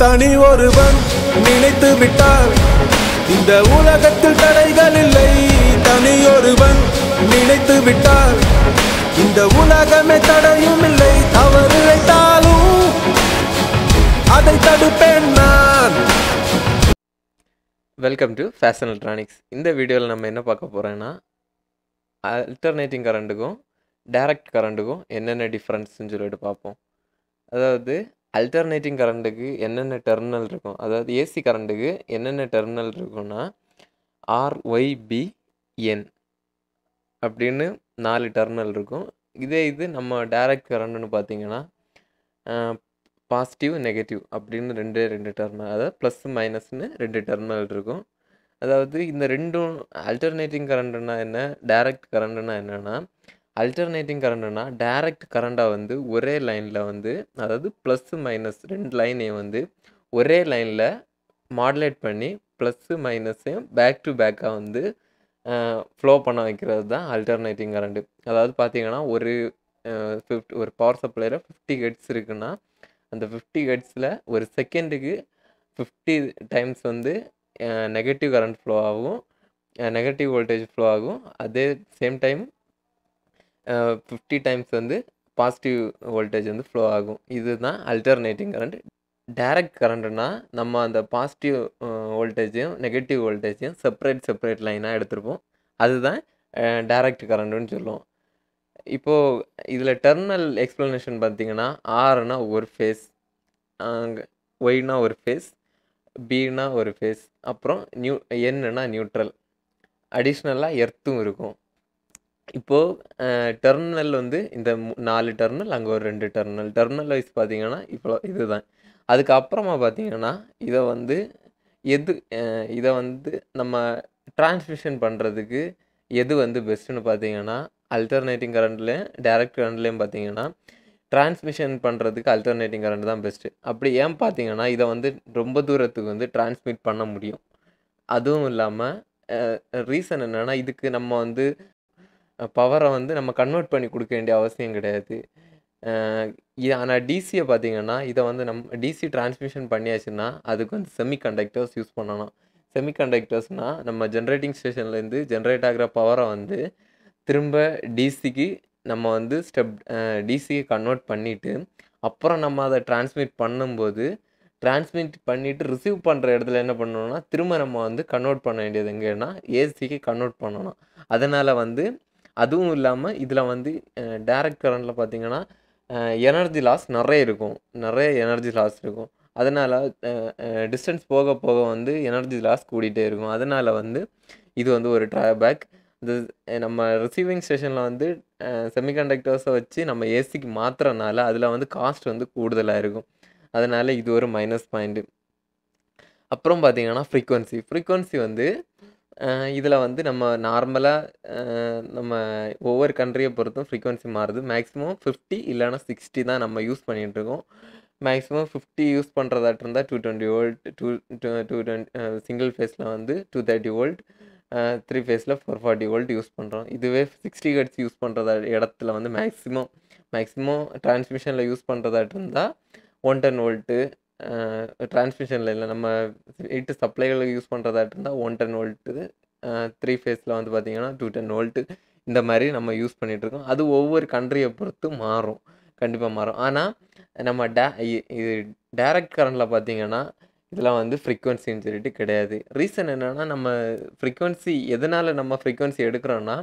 தனி ஒருவன் நினைத்து விட்டால் இந்த உலகத்தில் தடைகள் இல்லை தனி ஒருவன் நினைத்து விட்டால் இந்த உலகமே தடையும் இல்லை தவறு இழைத்தாலும் அதை தடுப்பேன் நான் வெல்கம் டு ஃபேஷன் எலக்ட்ரானிக்ஸ் இந்த வீடியோவில் நம்ம என்ன பார்க்க போகிறோன்னா அல்டர்னேட்டிங் கரண்ட்டுக்கும் டைரக்ட் கரண்ட்டுக்கும் என்னென்ன டிஃப்ரென்ஸ்னு சொல்லிட்டு பார்ப்போம் அதாவது அல்டர்னேட்டிங் கரண்ட்டுக்கு என்னென்ன டெர்மினல் இருக்கும் அதாவது ஏசி கரண்ட்டுக்கு என்னென்ன டெர்மினல் இருக்கும்னா ஆர்ஒய்பிஎன் அப்படின்னு நாலு டெர்மினல் இருக்கும் இதே இது நம்ம டைரக்ட் கரண்ட்டுன்னு பார்த்தீங்கன்னா பாசிட்டிவ் நெகட்டிவ் அப்படின்னு ரெண்டு ரெண்டு டெர்மினல் அதாவது ப்ளஸ் மைனஸ்னு ரெண்டு டெர்மினல் இருக்கும் அதாவது இந்த ரெண்டும் அல்டர்னேட்டிங் கரண்ட்னா என்ன டைரக்ட் கரண்ட்னா என்னென்னா அல்டர்னேட்டிங் கரண்ட்னா டைரக்ட் கரண்ட்டாக வந்து ஒரே லைனில் வந்து அதாவது ப்ளஸ்ஸு மைனஸ் ரெண்டு லைனையும் வந்து ஒரே லைனில் மாடுலேட் பண்ணி ப்ளஸ்ஸு மைனஸையும் பேக் டு பேக்காக வந்து ஃப்ளோ பண்ண வைக்கிறது தான் அல்டர்னேட்டிங் கரண்ட்டு அதாவது பார்த்தீங்கன்னா ஒரு ஃபிஃப்ட் ஒரு பவர் சப்ளையில் ஃபிஃப்டி ஹெட்ஸ் இருக்குன்னா அந்த ஃபிஃப்டி ஹெட்ஸில் ஒரு செகண்டுக்கு ஃபிஃப்டி டைம்ஸ் வந்து நெகட்டிவ் கரண்ட் ஃப்ளோ ஆகும் நெகட்டிவ் வோல்டேஜ் ஃப்ளோ ஆகும் அதே சேம் டைம் ஃபிஃப்டி டைம்ஸ் வந்து பாசிட்டிவ் வோல்டேஜ் வந்து ஃப்ளோ ஆகும் இதுதான் அல்டர்னேட்டிங் கரண்ட் டைரக்ட் கரண்ட்னா நம்ம அந்த பாசிட்டிவ் வோல்டேஜையும் நெகட்டிவ் வோல்டேஜையும் செப்பரேட் செப்பரேட் லைனாக எடுத்திருப்போம் அதுதான் டைரக்ட் கரண்ட்டுன்னு சொல்லுவோம் இப்போது இதில் டெர்னல் எக்ஸ்ப்ளனேஷன் பார்த்திங்கன்னா ஆர்னா ஒரு ஃபேஸ் ஒய்னா ஒரு ஃபேஸ் பீனா ஒரு ஃபேஸ் அப்புறம் நியூ என்னன்னா நியூட்ரல் அடிஷ்னலாக எர்த்தும் இருக்கும் இப்போது டெர்மினல் வந்து இந்த நாலு டெர்மினல் அங்கே ஒரு ரெண்டு டெர்மினல் டெர்மினல் வைஸ் பார்த்தீங்கன்னா இப்போ இதுதான் அதுக்கப்புறமா பார்த்தீங்கன்னா இதை வந்து எது இதை வந்து நம்ம டிரான்ஸ்மிஷன் பண்ணுறதுக்கு எது வந்து பெஸ்ட்டுன்னு பார்த்தீங்கன்னா அல்டர்னேட்டிங் கரண்ட்லேயும் டைரக்ட் கரண்ட்லேயும் பார்த்தீங்கன்னா டிரான்ஸ்மிஷன் பண்ணுறதுக்கு அல்டர்னேட்டிங் கரண்ட் தான் பெஸ்ட்டு அப்படி ஏன் பார்த்தீங்கன்னா இதை வந்து ரொம்ப தூரத்துக்கு வந்து டிரான்ஸ்மிட் பண்ண முடியும் அதுவும் இல்லாமல் ரீசன் என்னென்னா இதுக்கு நம்ம வந்து பவரை வந்து நம்ம கன்வெர்ட் பண்ணி கொடுக்க வேண்டிய அவசியம் கிடையாது இது ஆனால் டிசியை பார்த்தீங்கன்னா இதை வந்து நம்ம டிசி டிரான்ஸ்மிஷன் பண்ணியாச்சுன்னா அதுக்கு வந்து செமி கண்டக்டர்ஸ் யூஸ் பண்ணணும் செமி கண்டக்டர்ஸ்னால் நம்ம ஜென்ரேட்டிங் ஸ்டேஷன்லேருந்து ஜென்ரேட் ஆகிற பவரை வந்து திரும்ப டிசிக்கு நம்ம வந்து ஸ்டெப் டிசியை கன்வெர்ட் பண்ணிவிட்டு அப்புறம் நம்ம அதை டிரான்ஸ்மிட் பண்ணும்போது டிரான்ஸ்மிட் பண்ணிவிட்டு ரிசீவ் பண்ணுற இடத்துல என்ன பண்ணணும்னா திரும்ப நம்ம வந்து கன்வெர்ட் பண்ண வேண்டியது எங்கேன்னா ஏசிக்கு கன்வெர்ட் பண்ணணும் அதனால் வந்து அதுவும் இல்லாமல் இதில் வந்து டேரக்ட் கரண்டில் பார்த்திங்கன்னா எனர்ஜி லாஸ் நிறைய இருக்கும் நிறைய எனர்ஜி லாஸ் இருக்கும் அதனால் டிஸ்டன்ஸ் போக போக வந்து எனர்ஜி லாஸ் கூடிகிட்டே இருக்கும் அதனால் வந்து இது வந்து ஒரு ட்ராபேக் இந்த நம்ம ரிசீவிங் ஸ்டேஷனில் வந்து செமிகண்டக்டர்ஸை வச்சு நம்ம ஏசிக்கு மாற்றுறனால அதில் வந்து காஸ்ட் வந்து கூடுதலாக இருக்கும் அதனால் இது ஒரு மைனஸ் பாயிண்ட்டு அப்புறம் பார்த்திங்கன்னா ஃப்ரீக்குவன்சி ஃப்ரீக்குவன்சி வந்து இதில் வந்து நம்ம நார்மலாக நம்ம ஒவ்வொரு கண்ட்ரியை பொறுத்தும் ஃப்ரீக்குவன்சி மாறுது மேக்ஸிமம் ஃபிஃப்டி இல்லைனா சிக்ஸ்டி தான் நம்ம யூஸ் பண்ணிகிட்ருக்கோம் மேக்ஸிமம் ஃபிஃப்டி யூஸ் பண்ணுறதாட்டு இருந்தால் two twenty volt two two two twenty single ஃபேஸில் வந்து டூ தேர்ட்டி ஓல்ட் த்ரீ ஃபேஸில் ஃபோர் ஃபார்ட்டி வோல்ட் யூஸ் பண்ணுறோம் இதுவே சிக்ஸ்டி கட்ஸ் யூஸ் பண்ணுறத இடத்துல வந்து மேக்ஸிமம் மேக்ஸிமம் டிரான்ஸ்மிஷனில் யூஸ் பண்ணுறதாட்டு இருந்தால் ஒன் டென் வோல்ட்டு டிரான்ஸ்மிஷனில் இல்லை நம்ம எயிட்டு சப்ளைகளுக்கு யூஸ் பண்ணுறதாட்டு இருந்தால் ஒன் டென் வோல்ட்டு த்ரீ ஃபேஸில் வந்து பார்த்திங்கன்னா டூ டென் வோல்ட்டு இந்த மாதிரி நம்ம யூஸ் பண்ணிகிட்ருக்கோம் அது ஒவ்வொரு கண்ட்ரியை பொறுத்து மாறும் கண்டிப்பாக மாறும் ஆனால் நம்ம டே இது டேரக்ட் கரண்டில் பார்த்திங்கன்னா இதெல்லாம் வந்து ஃப்ரீக்வன்சின்னு சொல்லிட்டு கிடையாது ரீசன் என்னென்னா நம்ம ஃப்ரீக்வன்சி எதனால் நம்ம ஃப்ரீக்குவன்சி எடுக்கிறோன்னா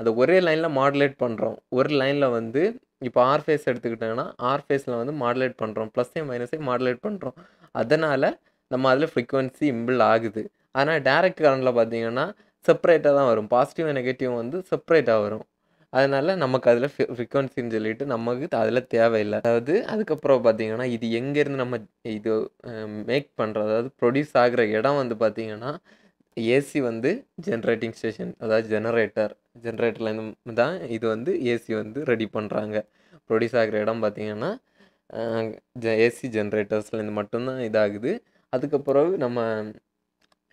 அதை ஒரே லைனில் மாடுலேட் பண்ணுறோம் ஒரு லைனில் வந்து இப்போ ஆர் ஃபேஸ் எடுத்துக்கிட்டோன்னா ஆர் ஃபேஸில் வந்து மாடுலேட் பண்ணுறோம் ப்ளஸ்ஸே மைனஸே மாடுலேட் பண்ணுறோம் அதனால் நம்ம அதில் ஃப்ரீக்வன்சி இம்பிள் ஆகுது ஆனால் டேரக்ட் கரண்டில் பார்த்தீங்கன்னா செப்பரேட்டாக தான் வரும் பாசிட்டிவ் நெகட்டிவ் வந்து செப்பரேட்டாக வரும் அதனால நமக்கு அதில் ஃப்ரீக்வன்சின்னு சொல்லிட்டு நமக்கு அதில் தேவையில்லை அதாவது அதுக்கப்புறம் பார்த்தீங்கன்னா இது எங்கேருந்து நம்ம இது மேக் பண்ணுற அதாவது ப்ரொடியூஸ் ஆகிற இடம் வந்து பார்த்திங்கன்னா ஏசி வந்து ஜென்ரேட்டிங் ஸ்டேஷன் அதாவது ஜெனரேட்டர் ஜென்ரேட்டர்லேருந்து தான் இது வந்து ஏசி வந்து ரெடி பண்ணுறாங்க ப்ரொடியூஸ் ஆகிற இடம் பார்த்திங்கன்னா ஏசி ஜென்ரேட்டர்ஸ்லேருந்து மட்டும்தான் இதாகுது அதுக்கப்புறம் நம்ம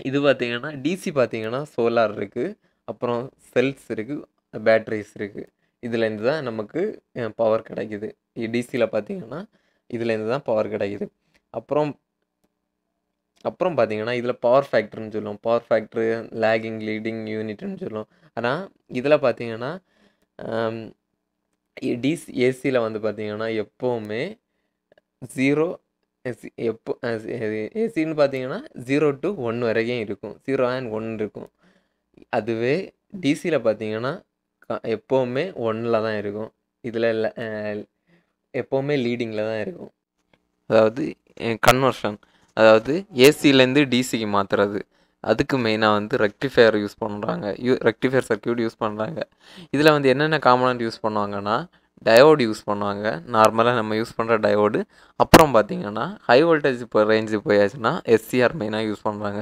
இது பார்த்திங்கன்னா டிசி பார்த்திங்கன்னா சோலார் இருக்குது அப்புறம் செல்ஸ் இருக்குது பேட்ரிஸ் இருக்குது இதுலேருந்து தான் நமக்கு பவர் கிடைக்குது டிசியில் பார்த்தீங்கன்னா இதுலேருந்து தான் பவர் கிடைக்குது அப்புறம் அப்புறம் பார்த்தீங்கன்னா இதில் பவர் ஃபேக்டர்னு சொல்லுவோம் பவர் ஃபேக்ட்ரு லேகிங் லீடிங் யூனிட்னு சொல்லுவோம் ஆனால் இதில் பார்த்தீங்கன்னா டிசி ஏசியில் வந்து பார்த்தீங்கன்னா எப்போவுமே ஜீரோ ஏசி எப்போ ஏசின்னு பார்த்தீங்கன்னா ஜீரோ டு ஒன் வரைக்கும் இருக்கும் ஜீரோ அண்ட் ஒன் இருக்கும் அதுவே டிசியில் பார்த்தீங்கன்னா எப்போவுமே ஒன்றில் தான் இருக்கும் இதில் இல்லை எப்போவுமே லீடிங்கில் தான் இருக்கும் அதாவது கன்வர்ஷன் அதாவது ஏசிலேருந்து டிசிக்கு மாற்றுறது அதுக்கு மெயினாக வந்து ரெக்டிஃபையர் யூஸ் பண்ணுறாங்க யூ ரெக்டிஃபையர் சர்க்கியூட் யூஸ் பண்ணுறாங்க இதில் வந்து என்னென்ன காம்பனண்ட் யூஸ் பண்ணுவாங்கன்னா டயோடு யூஸ் பண்ணுவாங்க நார்மலாக நம்ம யூஸ் பண்ணுற டயோடு அப்புறம் பார்த்திங்கன்னா ஹை வோல்டேஜ் இப்போ ரேஞ்சு போயாச்சுன்னா எஸ்சிஆர் மெயினாக யூஸ் பண்ணுறாங்க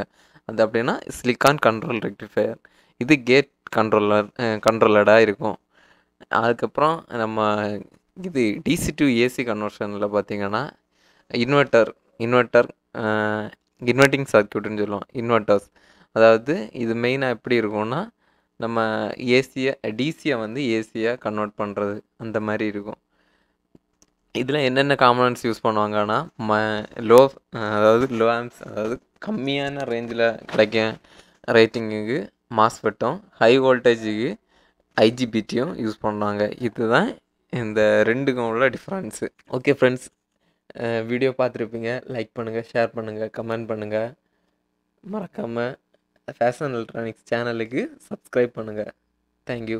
அது அப்படின்னா சிலிக்கான் கண்ட்ரோல் ரெக்டிஃபையர் இது கேட் கண்ட்ரோலர் கண்ட்ரோலடாக இருக்கும் அதுக்கப்புறம் நம்ம இது டிசி டு ஏசி கன்வர்ஷனில் பார்த்திங்கன்னா இன்வெர்ட்டர் இன்வெர்ட்டர் இன்வெர்ட்டிங் சர்க்கியூட்னு சொல்லுவோம் இன்வெர்ட்டர்ஸ் அதாவது இது மெயினாக எப்படி இருக்கும்னா நம்ம ஏசியை டிசியை வந்து ஏசியாக கன்வெர்ட் பண்ணுறது அந்த மாதிரி இருக்கும் இதில் என்னென்ன காம்பனன்ஸ் யூஸ் பண்ணுவாங்கன்னா ம லோ அதாவது லோ ஆம்ஸ் அதாவது கம்மியான ரேஞ்சில் கிடைக்க ரேட்டிங்குக்கு மாஸ்பெட்டும் ஹை வோல்டேஜுக்கு ஐஜிபிடியும் யூஸ் பண்ணுவாங்க இதுதான் இந்த ரெண்டுக்கும் உள்ள டிஃப்ரென்ஸு ஓகே ஃப்ரெண்ட்ஸ் வீடியோ பார்த்துருப்பீங்க லைக் பண்ணுங்கள் ஷேர் பண்ணுங்கள் கமெண்ட் பண்ணுங்கள் மறக்காமல் ஃபேஷன் எலக்ட்ரானிக்ஸ் சேனலுக்கு சப்ஸ்கிரைப் பண்ணுங்கள் தேங்க்யூ